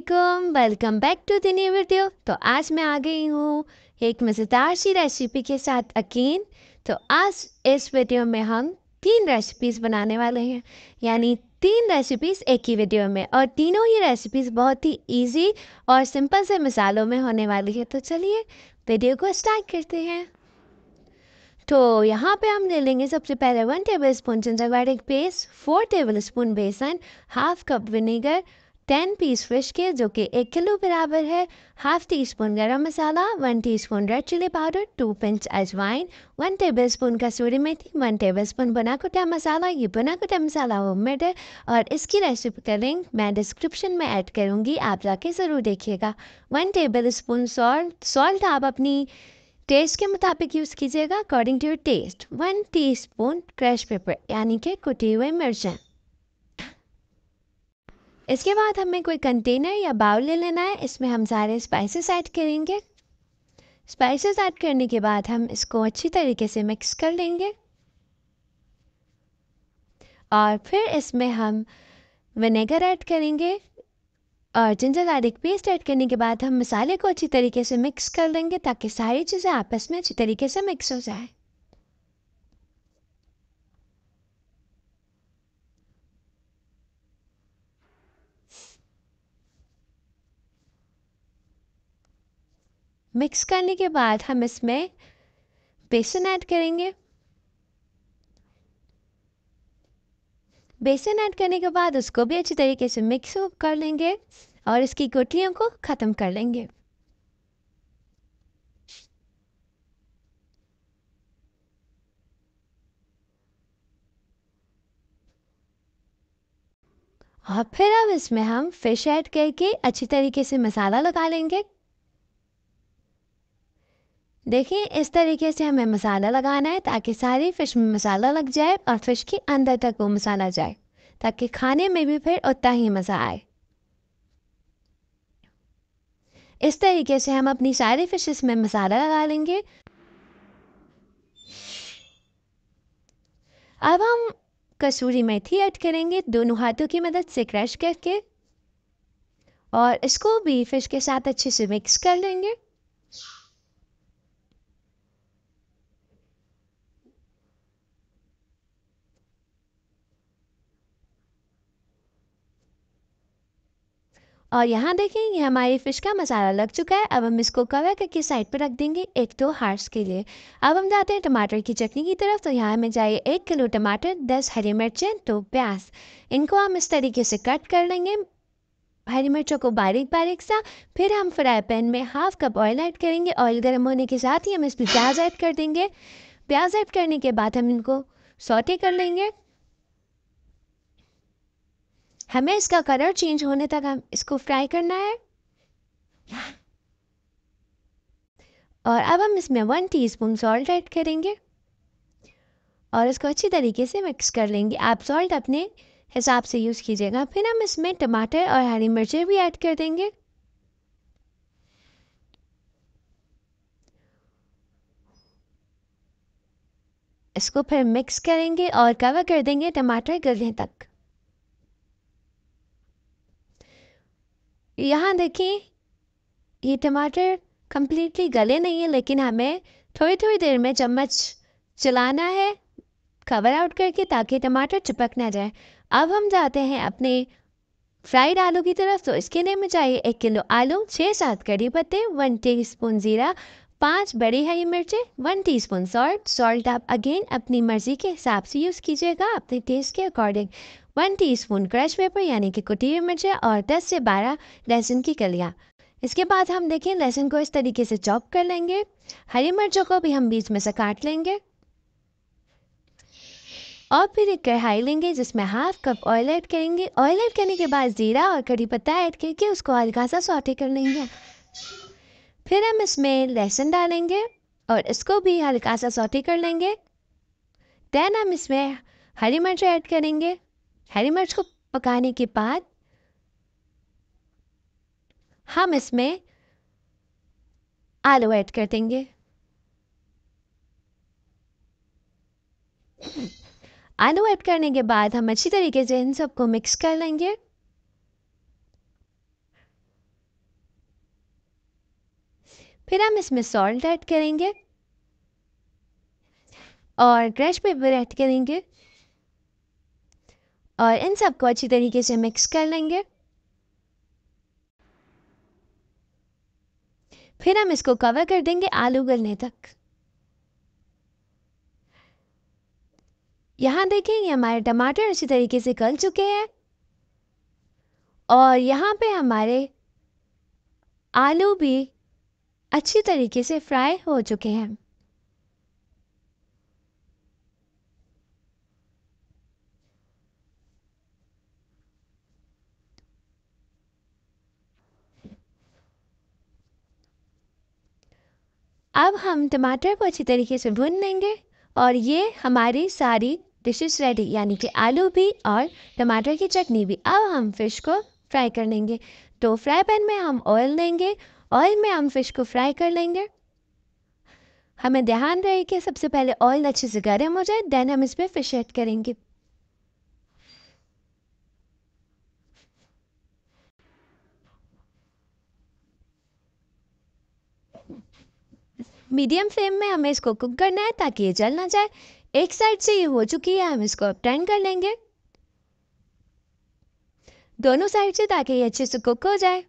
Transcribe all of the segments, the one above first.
वालेकुम welcome back to दिन video तो आज मैं आ गई हूँ एक मज़ेदार सी रेसिपी के साथ अकीन तो आज इस वीडियो में हम तीन रेसिपीज़ बनाने वाले हैं यानी तीन रेसिपीज़ एक ही वीडियो में और तीनों ही रेसिपीज़ बहुत ही इजी और सिंपल से मसालों में होने वाली है तो चलिए वीडियो को स्टार्ट करते हैं तो यहाँ पे हम ले लेंगे सबसे पहले वन टेबल स्पून चिंजगवाड़िक पेस्ट फोर टेबल स्पून बेसन half cup vinegar ten piece fish के जो कि एक किलो बराबर है हाफ टी स्पून गर्म मसाला one teaspoon red chilli powder two pinch अजवाइन वन टेबल स्पून कसूरी मेथी वन टेबल स्पून बना कुटा मसाला ये कुटा मसाला मेड है और इसकी रेसिपी का लिंक मैं डिस्क्रिप्शन में ऐड करूँगी आप जाके ज़रूर देखिएगा one tablespoon salt salt आप अपनी टेस्ट के मुताबिक यूज़ कीजिएगा according to your taste one teaspoon crush pepper यानी कि कुटी हुई मिर्चें इसके बाद हमें कोई कंटेनर या बाउल ले लेना है इसमें हम सारे स्पाइसेस ऐड करेंगे स्पाइसेस ऐड करने के बाद हम इसको अच्छी तरीके से मिक्स कर लेंगे और फिर इसमें हम विनेगर ऐड करेंगे और जिंजर गार्लिक पेस्ट ऐड करने के बाद हम मसाले को अच्छी तरीके से मिक्स कर लेंगे ताकि सारी चीज़ें आपस में अच्छी तरीके से मिक्स हो जाए मिक्स करने के बाद हम इसमें बेसन ऐड करेंगे बेसन ऐड करने के बाद उसको भी अच्छी तरीके से मिक्स कर लेंगे और इसकी गुटलियों को ख़त्म कर लेंगे और फिर अब इसमें हम फिश ऐड करके अच्छी तरीके से मसाला लगा लेंगे देखिए इस तरीके से हमें मसाला लगाना है ताकि सारी फ़िश में मसाला लग जाए और फ़िश के अंदर तक वो मसाला जाए ताकि खाने में भी फिर उतना ही मज़ा आए इस तरीके से हम अपनी सारी फिशेस में मसाला लगा लेंगे अब हम कसूरी मेथी ऐड करेंगे दोनों हाथों की मदद से क्रश करके और इसको भी फिश के साथ अच्छे से मिक्स कर लेंगे और यहाँ देखें ये हमारी फ़िश का मसाला लग चुका है अब हम इसको कवर करके साइड पर रख देंगे एक दो हार्स के लिए अब हम जाते हैं टमाटर की चटनी की तरफ तो यहाँ हमें चाहिए एक किलो टमाटर दस हरी मिर्चें दो प्याज इनको हम इस तरीके से कट कर लेंगे हरी मिर्चों को बारीक बारीक सा फिर हम फ्राई पैन में हाफ कप ऑयल ऐड करेंगे ऑयल गर्म होने के साथ ही हम इसमें प्याज ऐड कर देंगे प्याज ऐड करने के बाद हम इनको सौटे कर लेंगे हमें इसका कलर चेंज होने तक हम इसको फ्राई करना है और अब हम इसमें वन टीस्पून सॉल्ट ऐड करेंगे और इसको अच्छी तरीके से मिक्स कर लेंगे आप सॉल्ट अपने हिसाब से यूज़ कीजिएगा फिर हम इसमें टमाटर और हरी मिर्चें भी ऐड कर देंगे इसको फिर मिक्स करेंगे और कवर कर देंगे टमाटर गलने तक यहाँ देखें ये टमाटर कम्प्लीटली गले नहीं है लेकिन हमें थोड़ी थोड़ी देर में चम्मच चलाना है कवर आउट करके ताकि टमाटर चिपक ना जाए अब हम जाते हैं अपने फ्राइड आलू की तरफ तो इसके लिए मुझे चाहिए एक किलो आलू छः सात कड़ी पत्ते वन टी स्पून ज़ीरा पांच बड़ी हरी मिर्चें वन टीस्पून सॉल्ट सॉल्ट आप अगेन अपनी मर्जी के हिसाब से यूज़ कीजिएगा अपने टेस्ट के according one teaspoon crush pepper यानी कि कुटी हुई मिर्चें और दस से बारह लहसुन की कलियाँ इसके बाद हम देखें लहसुन को इस तरीके से चॉप कर लेंगे हरी मिर्चों को भी हम बीच में से काट लेंगे और फिर एक कढ़ाई लेंगे जिसमें हाफ कप ऑयल ऐड करेंगे ऑयल ऐड करने के बाद जीरा और कड़ी पत्ता ऐड करके उसको हल्का सा सौटे कर लेंगे फिर हम इसमें लहसुन डालेंगे और इसको भी हल्का सा सौती कर लेंगे दैन हम इसमें हरी मिर्च ऐड करेंगे हरी मिर्च को पकाने के बाद हम इसमें आलू ऐड कर देंगे आलू ऐड करने के बाद हम अच्छी तरीके से इन सबको मिक्स कर लेंगे फिर हम इसमें सॉल्ट ऐड करेंगे और क्रश पेपर ऐड करेंगे और इन सबको अच्छी तरीके से मिक्स कर लेंगे फिर हम इसको कवर कर देंगे आलू गलने तक यहाँ देखें ये हमारे टमाटर अच्छी तरीके से गल चुके हैं और यहाँ पे हमारे आलू भी अच्छी तरीके से फ्राई हो चुके हैं अब हम टमाटर को अच्छी तरीके से भून लेंगे और ये हमारी सारी डिशेस रेडी यानी कि आलू भी और टमाटर की चटनी भी अब हम फिश को फ्राई कर लेंगे तो फ्राई पैन में हम ऑयल लेंगे ऑयल में हम फिश को फ्राई कर लेंगे हमें ध्यान रहे कि सबसे पहले ऑयल अच्छे से गर्म हो जाए देन हम इसमें फिश ऐड करेंगे मीडियम फ्लेम में हमें इसको कुक करना है ताकि ये जल ना जाए एक साइड से ये हो चुकी है हम इसको अब टर्न कर लेंगे दोनों साइड से ताकि ये अच्छे से कुक हो जाए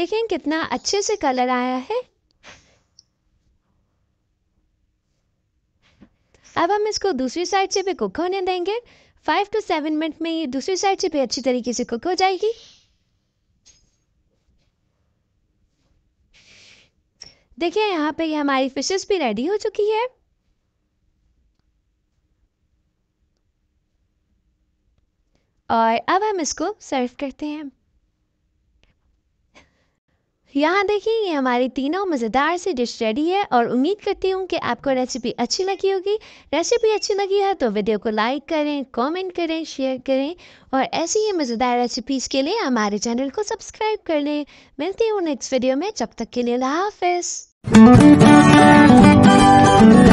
देखें कितना अच्छे से कलर आया है अब हम इसको दूसरी साइड से भी कुक होने देंगे फाइव टू सेवन मिनट में ये दूसरी साइड से भी अच्छी तरीके से कुक हो जाएगी देखिए यहाँ पे हमारी फिशेस भी रेडी हो चुकी है और अब हम इसको सर्व करते हैं यहाँ देखिए ये हमारी तीनों मज़ेदार सी डिश रेडी है और उम्मीद करती हूँ कि आपको रेसिपी अच्छी लगी होगी रेसिपी अच्छी लगी है तो वीडियो को लाइक करें कमेंट करें शेयर करें और ऐसी ही मज़ेदार रेसिपीज़ के लिए हमारे चैनल को सब्सक्राइब कर लें मिलती हूँ नेक्स्ट वीडियो में जब तक के लिए हाफिज़